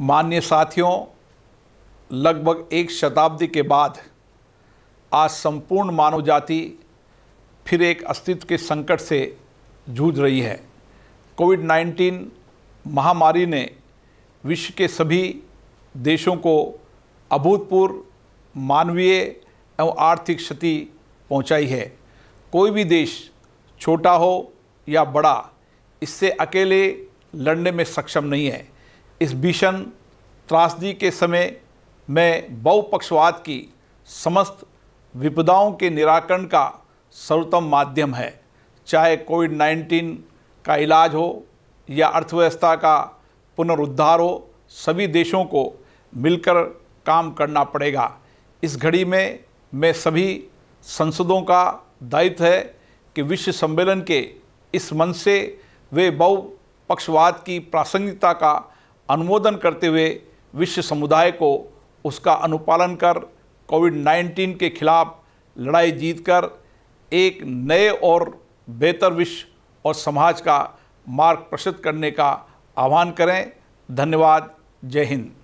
मान्य साथियों लगभग एक शताब्दी के बाद आज संपूर्ण मानव जाति फिर एक अस्तित्व के संकट से जूझ रही है कोविड 19 महामारी ने विश्व के सभी देशों को अभूतपूर्व मानवीय एवं आर्थिक क्षति पहुंचाई है कोई भी देश छोटा हो या बड़ा इससे अकेले लड़ने में सक्षम नहीं है इस भीषण त्रासदी के समय मैं बहुपक्षवाद की समस्त विपदाओं के निराकरण का सर्वोत्तम माध्यम है चाहे कोविड 19 का इलाज हो या अर्थव्यवस्था का पुनरुद्धार हो सभी देशों को मिलकर काम करना पड़ेगा इस घड़ी में मैं सभी संसदों का दायित्व है कि विश्व सम्मेलन के इस मंच से वे बहुपक्षवाद की प्रासंगिकता का अनुमोदन करते हुए विश्व समुदाय को उसका अनुपालन कर कोविड 19 के खिलाफ लड़ाई जीतकर एक नए और बेहतर विश्व और समाज का मार्ग प्रस्तुत करने का आह्वान करें धन्यवाद जय हिंद